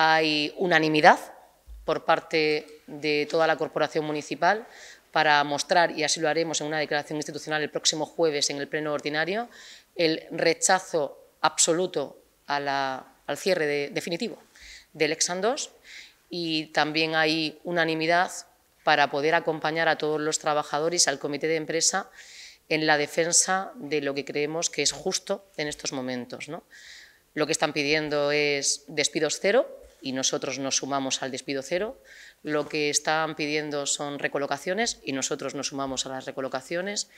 hay unanimidad por parte de toda la corporación municipal para mostrar, y así lo haremos en una declaración institucional el próximo jueves en el Pleno Ordinario, el rechazo absoluto al cierre definitivo del Exan 2 y también hay unanimidad para poder acompañar a todos los trabajadores, al comité de empresa, en la defensa de lo que creemos que es justo en estos momentos. ¿no? Lo que están pidiendo es despidos cero, y nosotros nos sumamos al despido cero. Lo que están pidiendo son recolocaciones y nosotros nos sumamos a las recolocaciones.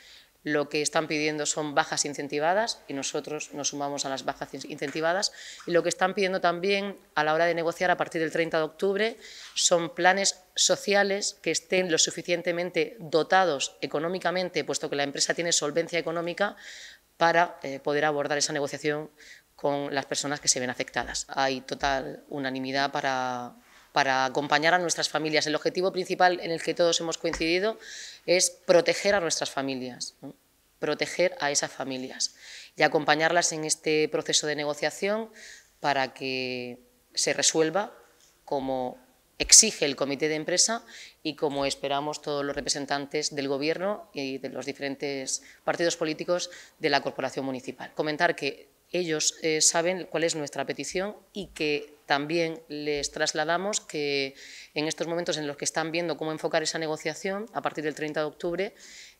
Lo que están pidiendo son bajas incentivadas y nosotros nos sumamos a las bajas incentivadas. Y lo que están pidiendo también a la hora de negociar a partir del 30 de octubre son planes sociales que estén lo suficientemente dotados económicamente, puesto que la empresa tiene solvencia económica para eh, poder abordar esa negociación con las personas que se ven afectadas. Hay total unanimidad para, acompañar a nuestras familias. El objetivo principal en el que todos hemos coincidido es proteger a nuestras familias, proteger a esas familias y acompañarlas en este proceso de negociación para que se resuelva como exige el comité de empresa y como esperamos todos los representantes del Gobierno y de los diferentes partidos políticos de la Corporación Municipal. Comentar que ellos eh, saben cuál es nuestra petición y que también les trasladamos que en estos momentos en los que están viendo cómo enfocar esa negociación, a partir del 30 de octubre,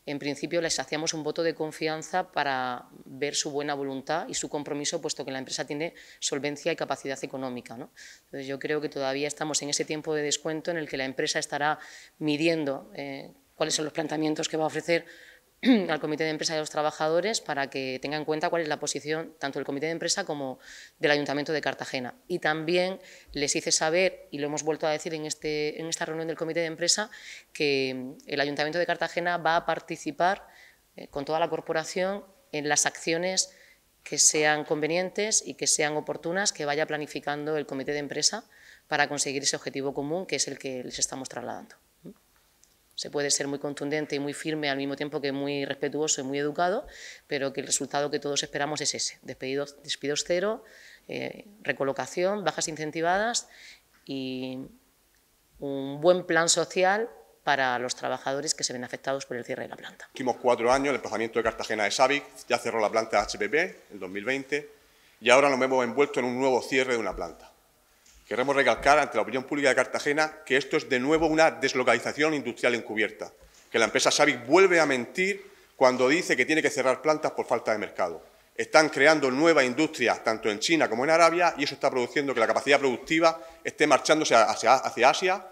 en principio les hacíamos un voto de confianza para ver su buena voluntad y su compromiso, puesto que la empresa tiene solvencia y capacidad económica. Entonces, yo creo que todavía estamos en ese tiempo de descuento en el que la empresa estará midiendo eh, cuáles son los planteamientos que va a ofrecer al Comité de Empresa y a los trabajadores para que tengan en cuenta cuál es la posición tanto del Comité de Empresa como del Ayuntamiento de Cartagena. Y también les hice saber, y lo hemos vuelto a decir en, este, esta reunión del Comité de Empresa, que el Ayuntamiento de Cartagena va a participar eh, con toda la corporación en las acciones que sean convenientes y que sean oportunas que vaya planificando el Comité de Empresa para conseguir ese objetivo común que es el que les estamos trasladando. Se puede ser muy contundente y muy firme al mismo tiempo que muy respetuoso y muy educado, pero que el resultado que todos esperamos es ese, despidos cero, eh, recolocación, bajas incentivadas y un buen plan social para los trabajadores que se ven afectados por el cierre de la planta. Hicimos cuatro años el emplazamiento de Cartagena de Sabic, ya cerró la planta HPP en 2020 y ahora nos hemos envuelto en un nuevo cierre de una planta. Queremos recalcar ante la opinión pública de Cartagena que esto es de nuevo una deslocalización industrial encubierta, que la empresa Savic vuelve a mentir cuando dice que tiene que cerrar plantas por falta de mercado. Están creando nuevas industrias tanto en China como en Arabia y eso está produciendo que la capacidad productiva esté marchándose hacia, hacia Asia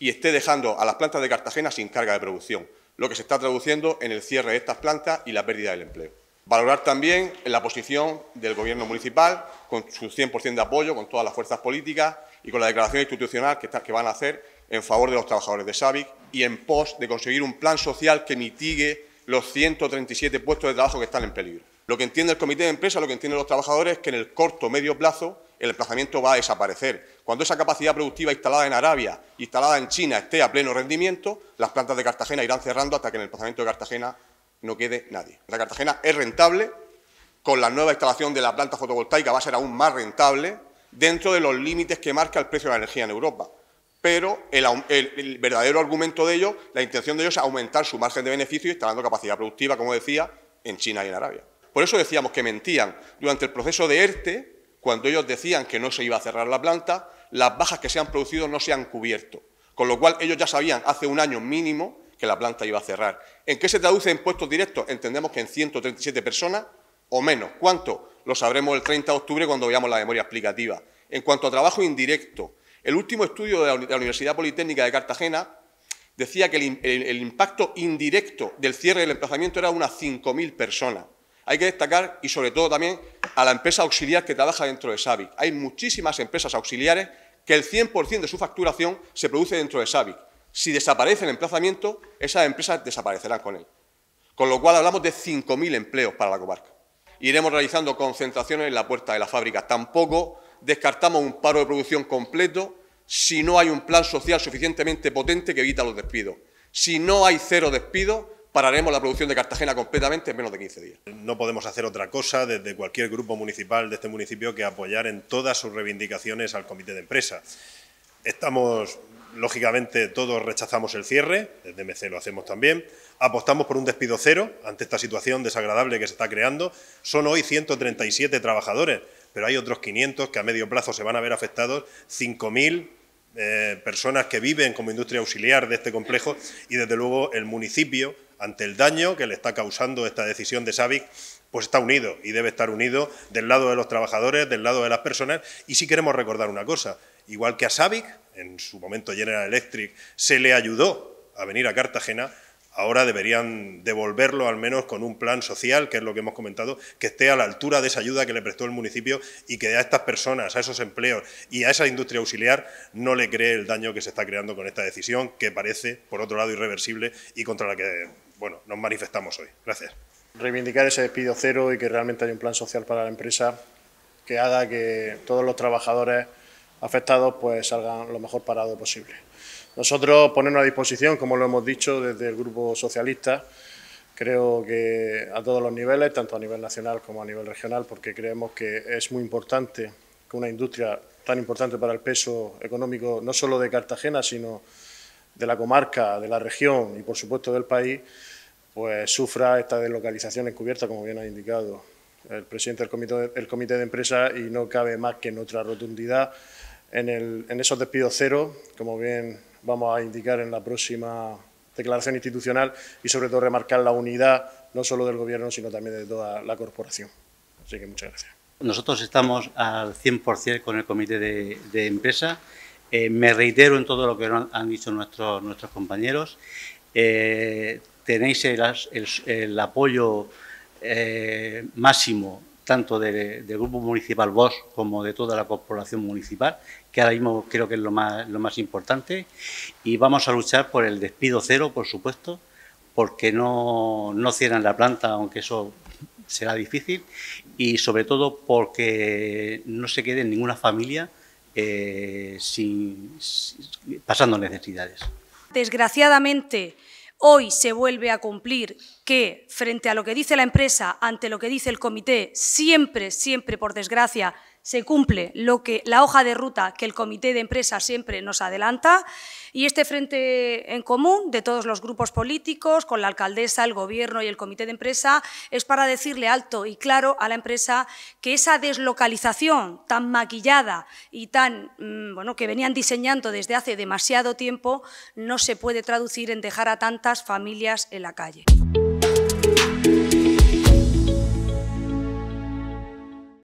y esté dejando a las plantas de Cartagena sin carga de producción, lo que se está traduciendo en el cierre de estas plantas y la pérdida del empleo. Valorar también la posición del Gobierno municipal, con su 100% de apoyo, con todas las fuerzas políticas y con la declaración institucional que, van a hacer en favor de los trabajadores de SAVIC y en pos de conseguir un plan social que mitigue los 137 puestos de trabajo que están en peligro. Lo que entiende el comité de empresa, lo que entienden los trabajadores es que en el corto medio plazo el emplazamiento va a desaparecer. Cuando esa capacidad productiva instalada en Arabia, instalada en China, esté a pleno rendimiento, las plantas de Cartagena irán cerrando hasta que en el emplazamiento de Cartagena no quede nadie. La Cartagena es rentable, con la nueva instalación de la planta fotovoltaica va a ser aún más rentable dentro de los límites que marca el precio de la energía en Europa. Pero el, verdadero argumento de ellos, la intención de ellos es aumentar su margen de beneficio instalando capacidad productiva, como decía, en China y en Arabia. Por eso decíamos que mentían durante el proceso de ERTE, cuando ellos decían que no se iba a cerrar la planta, las bajas que se han producido no se han cubierto. Con lo cual ellos ya sabían hace un año mínimo que la planta iba a cerrar. ¿En qué se traduce en puestos directos? Entendemos que en 137 personas o menos. ¿Cuánto? Lo sabremos el 30 de octubre cuando veamos la memoria explicativa. En cuanto a trabajo indirecto, el último estudio de la Universidad Politécnica de Cartagena decía que el, impacto indirecto del cierre del emplazamiento era unas 5.000 personas. Hay que destacar y sobre todo también a la empresa auxiliar que trabaja dentro de SAVIC. Hay muchísimas empresas auxiliares que el 100% de su facturación se produce dentro de SAVIC. Si desaparece el emplazamiento, esas empresas desaparecerán con él. Con lo cual hablamos de 5.000 empleos para la comarca. Iremos realizando concentraciones en la puerta de la fábrica. Tampoco descartamos un paro de producción completo si no hay un plan social suficientemente potente que evita los despidos. Si no hay cero despidos, pararemos la producción de Cartagena completamente en menos de 15 días. No podemos hacer otra cosa desde cualquier grupo municipal de este municipio que apoyar en todas sus reivindicaciones al comité de empresa. Estamos lógicamente todos rechazamos el cierre, desde MC lo hacemos también, apostamos por un despido cero ante esta situación desagradable que se está creando. Son hoy 137 trabajadores, pero hay otros 500 que a medio plazo se van a ver afectados, 5.000 eh, personas que viven como industria auxiliar de este complejo y desde luego el municipio, ante el daño que le está causando esta decisión de SAVIC, pues está unido y debe estar unido del lado de los trabajadores, del lado de las personas. Y si queremos recordar una cosa, igual que a SAVIC, en su momento General Electric, se le ayudó a venir a Cartagena, ahora deberían devolverlo al menos con un plan social, que es lo que hemos comentado, que esté a la altura de esa ayuda que le prestó el municipio y que a estas personas, a esos empleos y a esa industria auxiliar no le cree el daño que se está creando con esta decisión, que parece, por otro lado, irreversible y contra la que bueno, nos manifestamos hoy. Gracias. Reivindicar ese despido cero y que realmente haya un plan social para la empresa que haga que todos los trabajadores afectados pues salgan lo mejor parado posible. Nosotros ponernos a disposición, como lo hemos dicho desde el Grupo Socialista, creo que a todos los niveles, tanto a nivel nacional como a nivel regional, porque creemos que es muy importante que una industria tan importante para el peso económico, no solo de Cartagena, sino de la comarca, de la región y, por supuesto, del país, pues sufra esta deslocalización encubierta, como bien ha indicado el presidente del comité, comité de Empresas, y no cabe más que en otra rotundidad en, esos despidos cero, como bien vamos a indicar en la próxima declaración institucional y sobre todo remarcar la unidad no solo del Gobierno, sino también de toda la corporación. Así que muchas gracias. Nosotros estamos al 100% con el comité de, empresa. Eh, me reitero en todo lo que han dicho nuestros, nuestros compañeros. Eh, tenéis el, el, apoyo eh, máximo tanto del Grupo Municipal Bosch como de toda la corporación municipal, que ahora mismo creo que es lo más, importante. Y vamos a luchar por el despido cero, por supuesto, porque no, cierran la planta, aunque eso será difícil, y sobre todo porque no se quede ninguna familia eh, sin, pasando necesidades. Desgraciadamente, hoy se vuelve a cumplir que frente a lo que dice la empresa, ante lo que dice el comité, siempre, siempre, por desgracia, se cumple lo que, la hoja de ruta que el comité de empresa siempre nos adelanta y este frente en común de todos los grupos políticos con la alcaldesa, el gobierno y el comité de empresa es para decirle alto y claro a la empresa que esa deslocalización tan maquillada y tan mm, bueno que venían diseñando desde hace demasiado tiempo no se puede traducir en dejar a tantas familias en la calle.